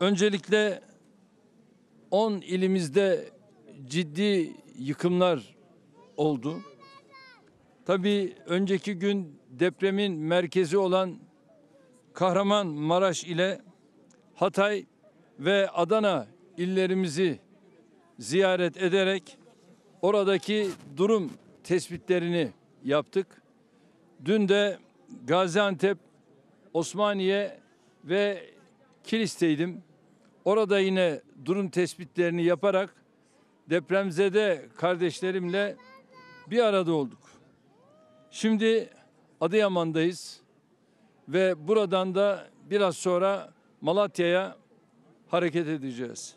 Öncelikle 10 ilimizde ciddi yıkımlar oldu. Tabii önceki gün depremin merkezi olan Kahramanmaraş ile Hatay ve Adana illerimizi ziyaret ederek oradaki durum tespitlerini yaptık. Dün de Gaziantep, Osmaniye ve Kilis'teydim. Orada yine durum tespitlerini yaparak depremzede kardeşlerimle bir arada olduk. Şimdi Adıyaman'dayız ve buradan da biraz sonra Malatya'ya hareket edeceğiz.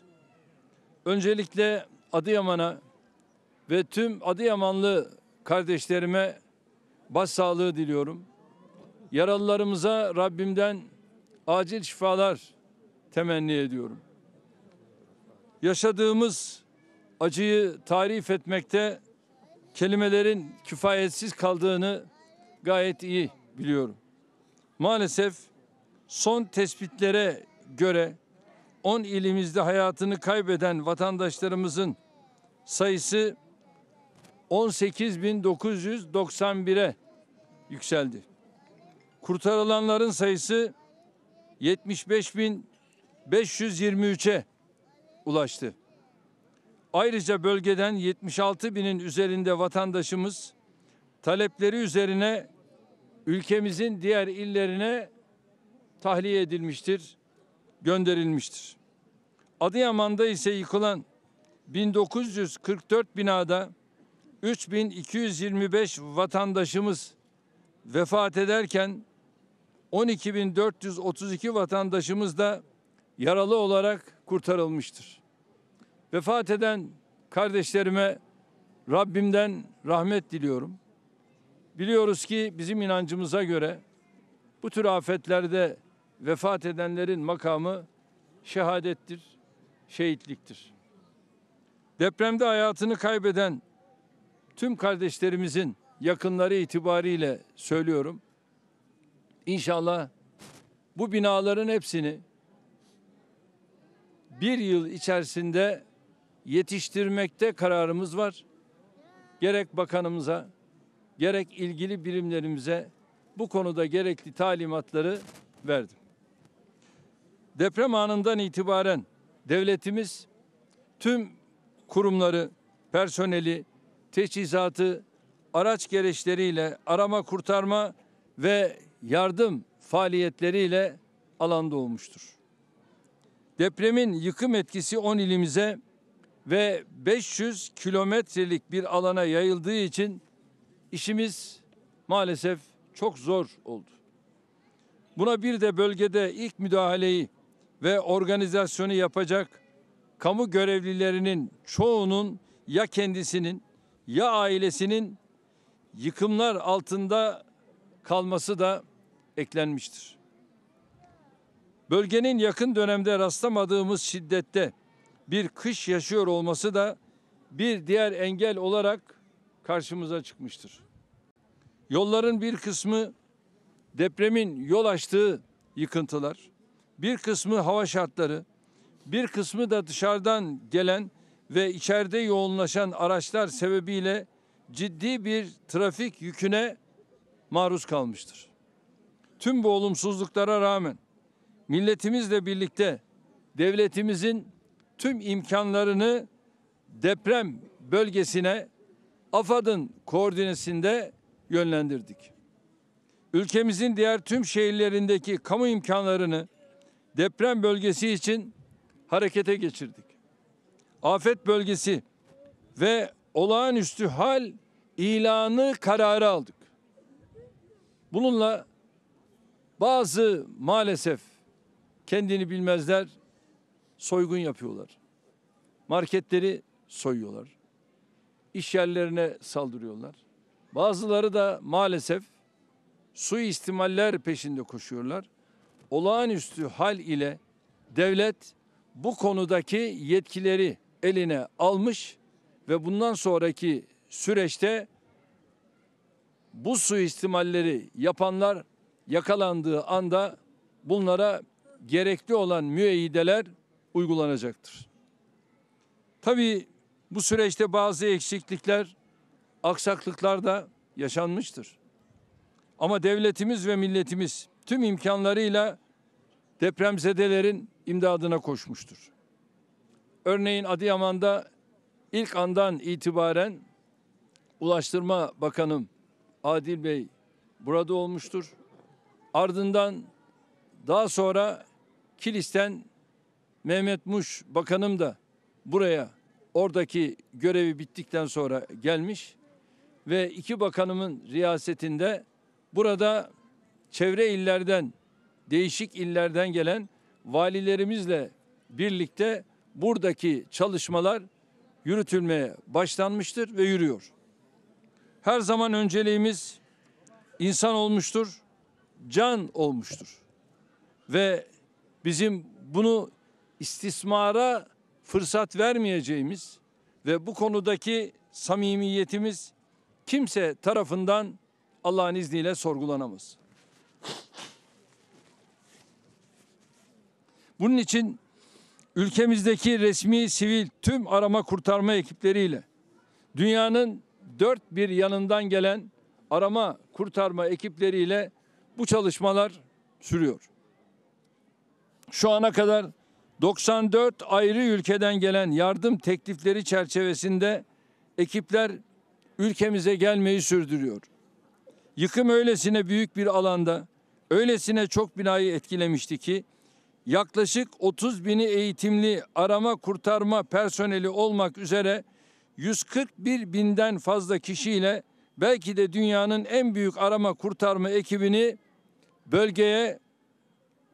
Öncelikle Adıyaman'a ve tüm Adıyamanlı kardeşlerime başsağlığı diliyorum. Yaralılarımıza Rabbimden acil şifalar temenni ediyorum. Yaşadığımız acıyı tarif etmekte kelimelerin kifayetsiz kaldığını gayet iyi biliyorum. Maalesef son tespitlere göre 10 ilimizde hayatını kaybeden vatandaşlarımızın sayısı 18.991'e yükseldi. Kurtarılanların sayısı 75.000 523'e ulaştı. Ayrıca bölgeden 76 binin üzerinde vatandaşımız talepleri üzerine ülkemizin diğer illerine tahliye edilmiştir, gönderilmiştir. Adıyaman'da ise yıkılan 1944 binada 3225 vatandaşımız vefat ederken 12432 vatandaşımız da yaralı olarak kurtarılmıştır. Vefat eden kardeşlerime Rabbimden rahmet diliyorum. Biliyoruz ki bizim inancımıza göre bu tür afetlerde vefat edenlerin makamı şehadettir, şehitliktir. Depremde hayatını kaybeden tüm kardeşlerimizin yakınları itibariyle söylüyorum. İnşallah bu binaların hepsini bir yıl içerisinde yetiştirmekte kararımız var. Gerek bakanımıza, gerek ilgili birimlerimize bu konuda gerekli talimatları verdim. Deprem anından itibaren devletimiz tüm kurumları, personeli, teçhizatı, araç gereçleriyle arama kurtarma ve yardım faaliyetleriyle alanda olmuştur. Depremin yıkım etkisi 10 ilimize ve 500 kilometrelik bir alana yayıldığı için işimiz maalesef çok zor oldu. Buna bir de bölgede ilk müdahaleyi ve organizasyonu yapacak kamu görevlilerinin çoğunun ya kendisinin ya ailesinin yıkımlar altında kalması da eklenmiştir. Bölgenin yakın dönemde rastlamadığımız şiddette bir kış yaşıyor olması da bir diğer engel olarak karşımıza çıkmıştır. Yolların bir kısmı depremin yol açtığı yıkıntılar, bir kısmı hava şartları, bir kısmı da dışarıdan gelen ve içeride yoğunlaşan araçlar sebebiyle ciddi bir trafik yüküne maruz kalmıştır. Tüm bu olumsuzluklara rağmen milletimizle birlikte devletimizin tüm imkanlarını deprem bölgesine AFAD'ın koordinesinde yönlendirdik. Ülkemizin diğer tüm şehirlerindeki kamu imkanlarını deprem bölgesi için harekete geçirdik. Afet bölgesi ve olağanüstü hal ilanı kararı aldık. Bununla bazı maalesef kendini bilmezler, soygun yapıyorlar. Marketleri soyuyorlar. İş yerlerine saldırıyorlar. Bazıları da maalesef suistimaller peşinde koşuyorlar. Olağanüstü hal ile devlet bu konudaki yetkileri eline almış ve bundan sonraki süreçte bu suistimalleri yapanlar yakalandığı anda bunlara gerekli olan müeyyideler uygulanacaktır. Tabii bu süreçte bazı eksiklikler, aksaklıklar da yaşanmıştır. Ama devletimiz ve milletimiz tüm imkanlarıyla depremzedelerin imdadına koşmuştur. Örneğin Adıyaman'da ilk andan itibaren Ulaştırma Bakanım Adil Bey burada olmuştur. Ardından daha sonra Kilis'ten Mehmet Muş Bakanım da buraya oradaki görevi bittikten sonra gelmiş ve iki bakanımın riyasetinde burada çevre illerden, değişik illerden gelen valilerimizle birlikte buradaki çalışmalar yürütülmeye başlanmıştır ve yürüyor. Her zaman önceliğimiz insan olmuştur, can olmuştur. Ve bizim bunu istismara fırsat vermeyeceğimiz ve bu konudaki samimiyetimiz kimse tarafından Allah'ın izniyle sorgulanamaz. Bunun için ülkemizdeki resmi sivil tüm arama kurtarma ekipleriyle dünyanın dört bir yanından gelen arama kurtarma ekipleriyle bu çalışmalar sürüyor şu ana kadar 94 ayrı ülkeden gelen yardım teklifleri çerçevesinde ekipler ülkemize gelmeyi sürdürüyor. Yıkım öylesine büyük bir alanda, öylesine çok binayı etkilemişti ki yaklaşık 30 bini eğitimli arama kurtarma personeli olmak üzere 141 binden fazla kişiyle belki de dünyanın en büyük arama kurtarma ekibini bölgeye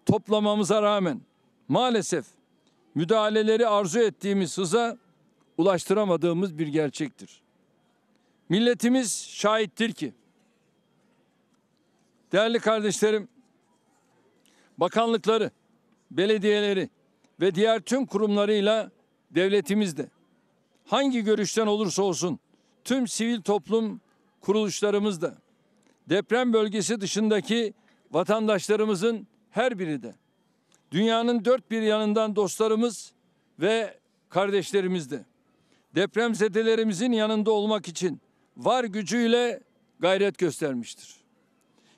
toplamamıza rağmen maalesef müdahaleleri arzu ettiğimiz hıza ulaştıramadığımız bir gerçektir. Milletimiz şahittir ki değerli kardeşlerim bakanlıkları, belediyeleri ve diğer tüm kurumlarıyla devletimizde hangi görüşten olursa olsun tüm sivil toplum kuruluşlarımızda deprem bölgesi dışındaki vatandaşlarımızın her biri de dünyanın dört bir yanından dostlarımız ve kardeşlerimiz de zedelerimizin yanında olmak için var gücüyle gayret göstermiştir.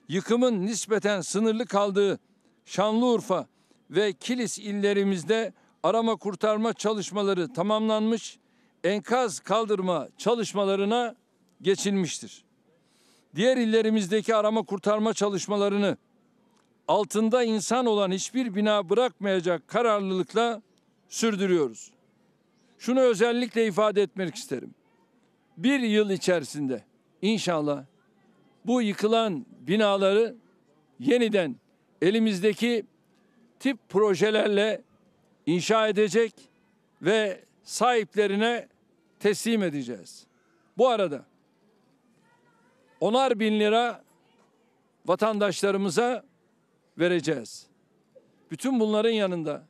Yıkımın nispeten sınırlı kaldığı Şanlıurfa ve Kilis illerimizde arama kurtarma çalışmaları tamamlanmış, enkaz kaldırma çalışmalarına geçilmiştir. Diğer illerimizdeki arama kurtarma çalışmalarını altında insan olan hiçbir bina bırakmayacak kararlılıkla sürdürüyoruz. Şunu özellikle ifade etmek isterim. Bir yıl içerisinde inşallah bu yıkılan binaları yeniden elimizdeki tip projelerle inşa edecek ve sahiplerine teslim edeceğiz. Bu arada onar bin lira vatandaşlarımıza vereceğiz. Bütün bunların yanında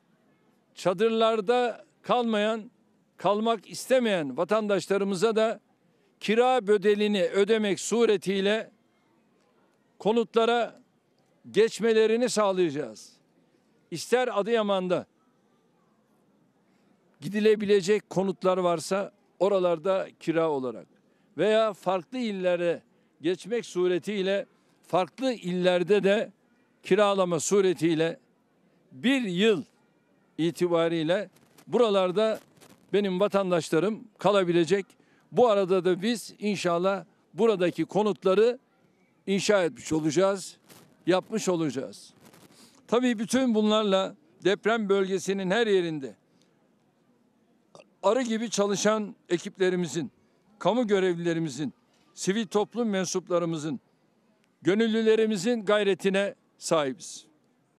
çadırlarda kalmayan, kalmak istemeyen vatandaşlarımıza da kira bedelini ödemek suretiyle konutlara geçmelerini sağlayacağız. İster Adıyaman'da gidilebilecek konutlar varsa oralarda kira olarak veya farklı illere geçmek suretiyle farklı illerde de kiralama suretiyle bir yıl itibariyle buralarda benim vatandaşlarım kalabilecek. Bu arada da biz inşallah buradaki konutları inşa etmiş olacağız, yapmış olacağız. Tabii bütün bunlarla deprem bölgesinin her yerinde arı gibi çalışan ekiplerimizin, kamu görevlilerimizin, sivil toplum mensuplarımızın, gönüllülerimizin gayretine saves.